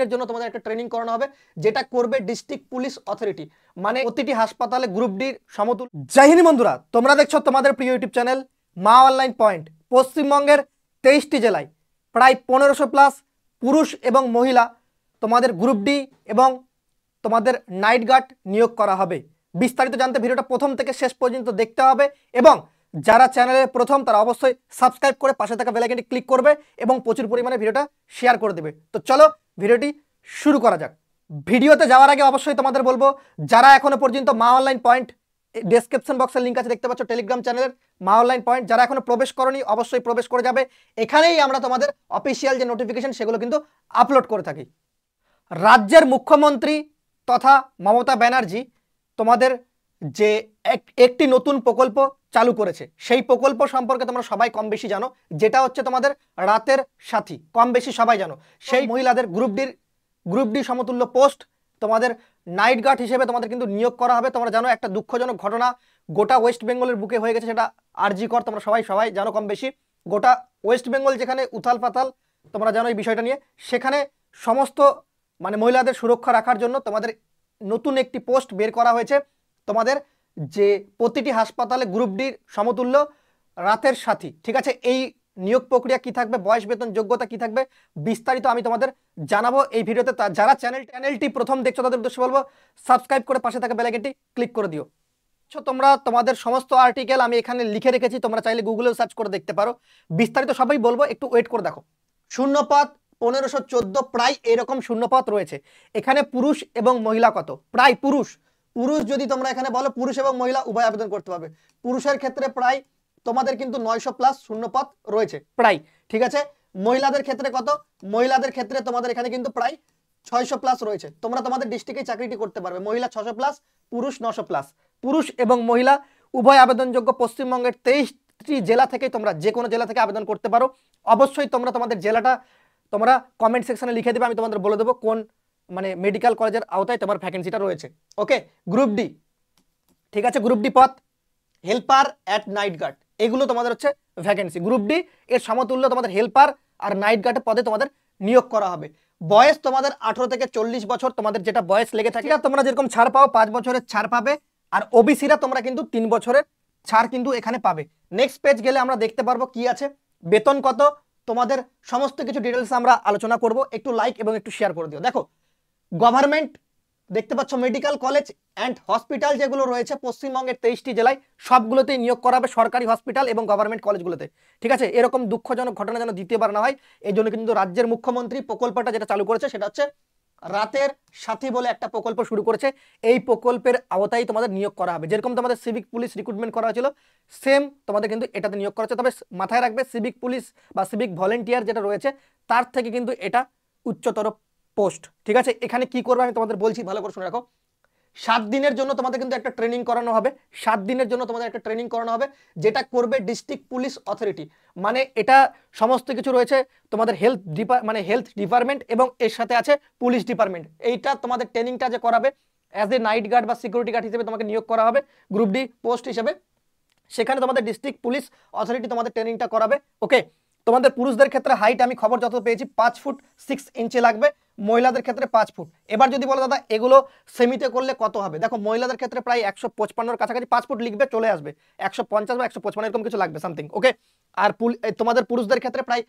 দিনের জন্য তোমাদের একটা ট্রেনিং করানো হবে যেটা করবে ডিস্ট্রিক্ট পুলিশ অথরিটি মানে প্রতিটি হাসপাতালে গ্রুপ ডির সমতুল জাহিনী বন্ধুরা তোমরা দেখছো তোমাদের প্রিয় YouTube channel Maa online point পশ্চিমবঙ্গের তেইশটি জেলায় প্রায় পনেরোশো প্লাস পুরুষ এবং মহিলা তোমাদের গ্রুপ ডি এবং তোমাদের নাইট গার্ড নিয়োগ করা হবে বিস্তারিত জানতে ভিডিওটা প্রথম থেকে শেষ পর্যন্ত দেখতে হবে এবং যারা চ্যানেলে প্রথম তারা অবশ্যই সাবস্ক্রাইব করে পাশে থাকা বেলাইকেনটি ক্লিক করবে এবং প্রচুর পরিমাণে ভিডিওটা শেয়ার করে দেবে তো চলো ভিডিওটি শুরু করা যাক ভিডিওতে যাওয়ার আগে অবশ্যই তোমাদের বলবো যারা এখনো পর্যন্ত মা অনলাইন পয়েন্ট ডিসক্রিপশন বক্সের লিঙ্ক আছে দেখতে পাচ্ছ টেলিগ্রাম চ্যানেলের মা অনলাইন পয়েন্ট যারা এখনো প্রবেশ করনি অবশ্যই প্রবেশ করে যাবে এখানেই আমরা তোমাদের অফিসিয়াল যে নোটিফিকেশন সেগুলো কিন্তু আপলোড করে থাকি রাজ্যের মুখ্যমন্ত্রী তথা মমতা ব্যানার্জি তোমাদের যে একটি নতুন প্রকল্প চালু করেছে সেই প্রকল্প সম্পর্কে তোমরা সবাই কম বেশি জানো যেটা হচ্ছে তোমাদের রাতের সাথী কম বেশি সবাই জানো সেই মহিলাদের গ্রুপ ডির গ্রুপ ডি সমতুল্য পোস্ট তোমাদের নাইট গার্ড হিসেবে তোমাদের কিন্তু নিয়োগ করা হবে তোমরা জানো একটা দুঃখজনক ঘটনা গোটা ওয়েস্ট বেঙ্গলের বুকে হয়ে গেছে সেটা আরজি কর তোমরা সবাই সবাই জানো কম বেশি গোটা ওয়েস্ট বেঙ্গল যেখানে উথাল পাতাল তোমরা জানো এই বিষয়টা নিয়ে সেখানে সমস্ত মানে মহিলাদের সুরক্ষা রাখার জন্য তোমাদের নতুন একটি পোস্ট বের করা হয়েছে তোমাদের যে প্রতিটি হাসপাতালে গ্রুপ ডির সমতুল্য রাতের সাথী ঠিক আছে এই নিয়োগ প্রক্রিয়া কি থাকবে বয়স বেতন যোগ্যতা কি থাকবে বিস্তারিত আমি তোমাদের জানাবো এই ভিডিওতে যারা চ্যানেল চ্যানেলটি প্রথম দেখছো তাদের উদ্দেশ্যে বলবো সাবস্ক্রাইব করে পাশে থাকা বেলাইকনটি ক্লিক করে দিও আচ্ছা তোমরা তোমাদের সমস্ত আর্টিকেল আমি এখানে লিখে রেখেছি তোমরা চাইলে গুগলেও সার্চ করে দেখতে পারো বিস্তারিত সবাই বলবো একটু ওয়েট করে দেখো শূন্যপাত পনেরোশো চোদ্দো প্রায় এরকম শূন্যপাত রয়েছে এখানে পুরুষ এবং মহিলা কত প্রায় পুরুষ পুরুষ যদি তোমরা এখানে বলো পুরুষ এবং মহিলা উভয় আবেদন করতে পারবে পুরুষের ক্ষেত্রে প্রায় তোমাদের কিন্তু নয়শো প্লাস শূন্য পদ রয়েছে প্রায় ঠিক আছে মহিলাদের ক্ষেত্রে কত মহিলাদের ক্ষেত্রে তোমাদের এখানে কিন্তু প্রায় ছয়শো প্লাস রয়েছে তোমরা তোমাদের ডিস্ট্রিক্টে চাকরিটি করতে পারবে মহিলা ছশো প্লাস পুরুষ নশো প্লাস পুরুষ এবং মহিলা উভয় আবেদনযোগ্য পশ্চিমবঙ্গের তেইশটি জেলা থেকে তোমরা যে কোনো জেলা থেকে আবেদন করতে পারো অবশ্যই তোমরা তোমাদের জেলাটা তোমরা কমেন্ট সেকশনে লিখে দেবে আমি তোমাদের বলে দেবো কোন মানে মেডিকেল কলেজের আওতায় তোমার ভ্যাকেন্সিটা রয়েছে ওকে গ্রুপ ডি ঠিক আছে গ্রুপ ডি পথ হেল্পার অ্যাট নাইট গার্ড এগুলো তোমাদের হচ্ছে ভ্যাকেন্সি গ্রুপ ডি এর সমতুল্য তোমাদের হেল্পার আর নাইট গার্ডের পদে তোমাদের নিয়োগ করা হবে বয়স তোমাদের আঠেরো থেকে চল্লিশ বছর তোমাদের যেটা বয়স লেগে থাকে তোমরা যেরকম ছাড় পাও পাঁচ বছরের ছাড় পাবে আর ওবিসিরা তোমরা কিন্তু তিন বছরের ছাড় কিন্তু এখানে পাবে নেক্সট পেজ গেলে আমরা দেখতে পারবো কি আছে বেতন কত তোমাদের সমস্ত কিছু ডিটেলস আমরা আলোচনা করব একটু লাইক এবং একটু শেয়ার করে দিও দেখো গভর্নমেন্ট দেখতে পাচ্ছ মেডিকেল কলেজ অ্যান্ড হসপিটাল যেগুলো রয়েছে পশ্চিমবঙ্গের তেইশটি জেলায় সবগুলোতেই নিয়োগ করাবে সরকারি হসপিটাল এবং গভর্নমেন্ট কলেজগুলোতে ঠিক আছে এরকম দুঃখজনক ঘটনা যেন দ্বিতীয়বার না হয় এই জন্য কিন্তু রাজ্যের মুখ্যমন্ত্রী প্রকল্পটা যেটা চালু করেছে সেটা হচ্ছে রাতের সাথী বলে একটা প্রকল্প শুরু করেছে এই প্রকল্পের আওতায় তোমাদের নিয়োগ করা হবে যেরকম তোমাদের সিভিক পুলিশ রিক্রুটমেন্ট করা হয়েছিল সেম তোমাদের কিন্তু এটাতে নিয়োগ করা হচ্ছে তবে মাথায় রাখবে সিভিক পুলিশ বা সিভিক ভলেন্টিয়ার যেটা রয়েছে তার থেকে কিন্তু এটা উচ্চতর পোস্ট ঠিক আছে এখানে কি করবে আমি তোমাদের বলছি ভালো করে শুনে রাখো সাত দিনের জন্য তোমাদের কিন্তু একটা ট্রেনিং করানো হবে সাত দিনের জন্য তোমাদের একটা ট্রেনিং করানো হবে যেটা করবে ডিস্ট্রিক্ট পুলিশ অথরিটি মানে এটা সমস্ত কিছু রয়েছে তোমাদের হেলথ ডিপার মানে হেলথ ডিপার্টমেন্ট এবং এর সাথে আছে পুলিশ ডিপার্টমেন্ট এইটা তোমাদের ট্রেনিংটা যে করাবে অ্যাজ এ নাইট গার্ড বা সিকিউরিটি গার্ড হিসেবে তোমাকে নিয়োগ করা হবে গ্রুপ ডি পোস্ট হিসেবে সেখানে তোমাদের ডিস্ট্রিক্ট পুলিশ অথরিটি তোমাদের ট্রেনিংটা করাবে ওকে তোমাদের পুরুষদের ক্ষেত্রে হাইট আমি খবর যত পেয়েছি পাঁচ ফুট সিক্স ইঞ্চি লাগবে মহিলাদের ক্ষেত্রে পাঁচ ফুট এবার যদি বলো দাদা এগুলো সেমিতে করলে কত হবে দেখো মহিলাদের ক্ষেত্রে প্রায় একশো পঁচপান্নর কাছাকাছি পাঁচ ফুট লিখবে চলে আসবে একশো পঞ্চাশ বা একশো পঁচপান্ন এরকম কিছু লাগবে সামথিং ওকে আর তোমাদের পুরুষদের ক্ষেত্রে প্রায়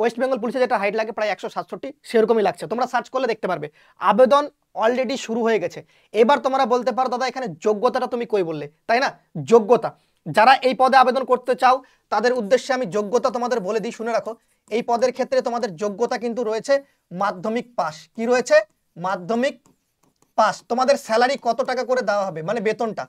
ওয়েস্ট বেঙ্গল পুলিশে যেটা হাইট লাগে প্রায় একশো সাতষট্টি সেরকমই লাগছে তোমরা সার্চ করলে দেখতে পারবে আবেদন অলরেডি শুরু হয়ে গেছে এবার তোমরা বলতে পারো দাদা এখানে যোগ্যতাটা তুমি কই বললে তাই না যোগ্যতা যারা এই পদে আবেদন করতে চাও তাদের উদ্দেশ্যে আমি যোগ্যতা তোমাদের বলে দিই শুনে রাখো এই পদের ক্ষেত্রে তোমাদের যোগ্যতা কিন্তু রয়েছে মাধ্যমিক পাস কি রয়েছে মাধ্যমিক পাস তোমাদের স্যালারি কত টাকা করে দেওয়া হবে মানে বেতনটা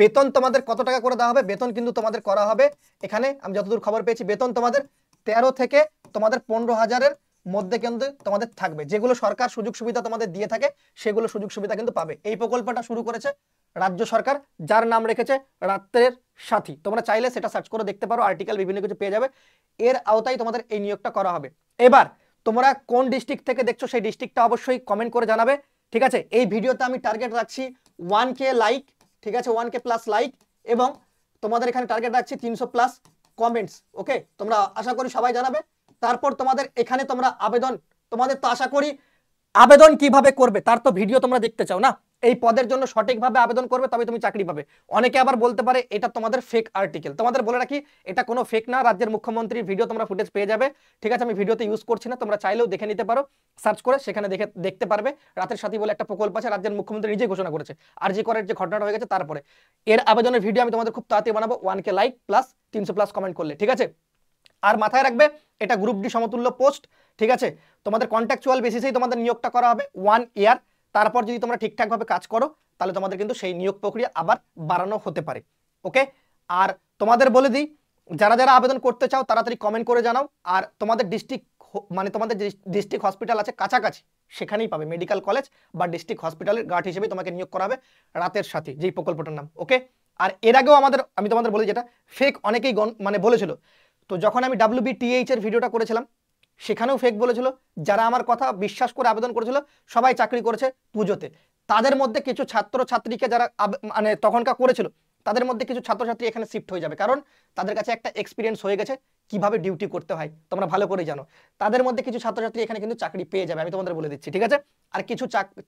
বেতন তোমাদের কত টাকা করে দেওয়া হবে বেতন কিন্তু তোমাদের করা হবে এখানে আমি যতদূর খবর পেয়েছি বেতন তোমাদের তেরো থেকে তোমাদের পনেরো হাজারের মধ্যে কিন্তু তোমাদের থাকবে যেগুলো সরকার সুযোগ সুবিধা তোমাদের দিয়ে থাকে সেগুলো সুযোগ সুবিধা কিন্তু পাবে এই প্রকল্পটা শুরু করেছে রাজ্য সরকার যার নাম রেখেছে রাত্রের সাথী তোমরা চাইলে সেটা সার্চ করে দেখতে পারো আর্টিকেল বিভিন্ন কিছু পেয়ে যাবে এর আওতায় তোমাদের এই নিয়োগটা করা হবে এবার তোমরা কোন ডিস্ট্রিক্ট থেকে দেখছো সেই ডিস্ট্রিক্টটা অবশ্যই কমেন্ট করে জানাবে ঠিক আছে এই ভিডিওতে আমি টার্গেট রাখছি ওয়ান কে লাইক ঠিক আছে ওয়ান কে প্লাস লাইক এবং তোমাদের এখানে টার্গেট রাখছি তিনশো প্লাস কমেন্টস ওকে তোমরা আশা করি সবাই জানাবে তারপর তোমাদের এখানে তোমরা আবেদন তোমাদের তো আশা করি আবেদন কিভাবে করবে তার তো ভিডিও তোমরা দেখতে চাও না এই পদের জন্য সঠিকভাবে আবেদন করবে তবে তুমি চাকরি পাবে অনেকে আবার বলতে পারে এটা তোমাদের ফেক আর্টিকেল তোমাদের বলে রাখি এটা কোনো ফেক না রাজ্যের মুখ্যমন্ত্রীর ভিডিও তোমরা ফুটেজ পেয়ে যাবে ঠিক আছে আমি ভিডিওতে ইউজ করছি না তোমরা চাইলেও দেখে নিতে পারো সার্চ করে সেখানে দেখে দেখতে পারবে রাতের সাথী বলে একটা প্রকল্প আছে রাজ্যের মুখ্যমন্ত্রী নিজেই ঘোষণা করেছে আর জি করার যে ঘটনাটা হয়ে গেছে তারপরে এর আবেদনের ভিডিও আমি তোমাদের খুব তাড়াতাড়ি বানাবো ওয়ানকে লাইক প্লাস তিনশো প্লাস কমেন্ট করলে ঠিক আছে আর মাথায় রাখবে এটা গ্রুপ ডি সমতুল্য পোস্ট ঠিক আছে তোমাদের কন্ট্যাকচুয়াল বেসিসেই তোমাদের নিয়োগটা করা হবে ওয়ান ইয়ার তারপর যদি তোমরা ঠিকঠাকভাবে কাজ করো তাহলে তোমাদের কিন্তু সেই নিয়োগ প্রক্রিয়া আবার বাড়ানো হতে পারে ওকে আর তোমাদের বলে দিই যারা যারা আবেদন করতে চাও তাড়াতাড়ি কমেন্ট করে জানাও আর তোমাদের ডিস্ট্রিক্ট মানে তোমাদের ডিস্ট্রিক্ট হসপিটাল আছে কাছাকাছি সেখানেই পাবে মেডিকেল কলেজ বা ডিস্ট্রিক্ট হসপিটালের গার্ড হিসেবে তোমাকে নিয়োগ করা হবে রাতের সাথে যেই প্রকল্পটার নাম ওকে আর এর আগেও আমাদের আমি তোমাদের বলি যেটা ফেক অনেকেই মানে বলেছিল তো যখন আমি ডাব্লিউবিটিএইচ এর ভিডিওটা করেছিলাম সেখানেও ফেক বলেছিল যারা আমার কথা বিশ্বাস করে আবেদন করেছিল সবাই চাকরি করেছে পুজোতে তাদের মধ্যে কিছু ছাত্র ছাত্রীকে যারা মানে তখনকার করেছিল তাদের মধ্যে কিছু ছাত্রছাত্রী এখানে শিফট হয়ে যাবে কারণ তাদের কাছে একটা এক্সপিরিয়েন্স হয়ে গেছে কিভাবে ডিউটি করতে হয় তোমরা ভালো করে জানো তাদের মধ্যে কিছু ছাত্রছাত্রী এখানে কিন্তু চাকরি পেয়ে যাবে আমি তোমাদের বলে দিচ্ছি ঠিক আছে আর কিছু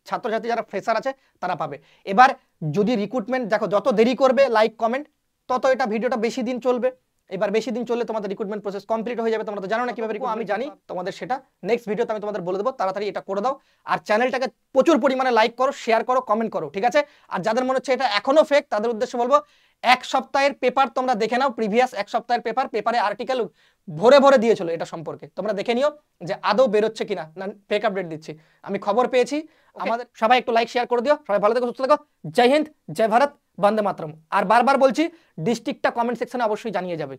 ছাত্রছাত্রী যারা ফ্রেশার আছে তারা পাবে এবার যদি রিক্রুটমেন্ট দেখো যত দেরি করবে লাইক কমেন্ট তত এটা ভিডিওটা বেশি দিন চলবে এবার বেশি দিন চললে তোমাদের রিক্রুটমেন্ট প্রসেস কমপ্লিট হয়ে যাবে তোমরা তো জানো না কিভাবে আমি জানি তোমাদের সেটা নেক্সট ভিডিওতে আমি তোমাদের বলে দেবো তাড়াতাড়ি এটা করে দাও আর চ্যানেলটাকে প্রচুর পরিমাণে লাইক করো শেয়ার করো কমেন্ট করো ঠিক আছে আর যাদের মনে হচ্ছে এটা এখনো ফেক তাদের উদ্দেশ্যে বলবো এক সপ্তাহের পেপার তোমরা দেখে নাও প্রিভিয়াস এক সপ্তাহের পেপার পেপারে আর্টিকেল ভরে ভরে দিয়েছিল এটা সম্পর্কে তোমরা দেখে নিও যে আদৌ বেরোচ্ছে কিনা না ফেক আপডেট দিচ্ছি আমি খবর পেয়েছি আমাদের সবাই একটু লাইক শেয়ার করে দিও সবাই ভালো থেকো সুস্থ থাকো জয় হিন্দ জয় ভারত বন্দে মাতরম আর বারবার বলছি ডিস্ট্রিক্টটা কমেন্ট সেকশনে অবশ্যই জানিয়ে যাবে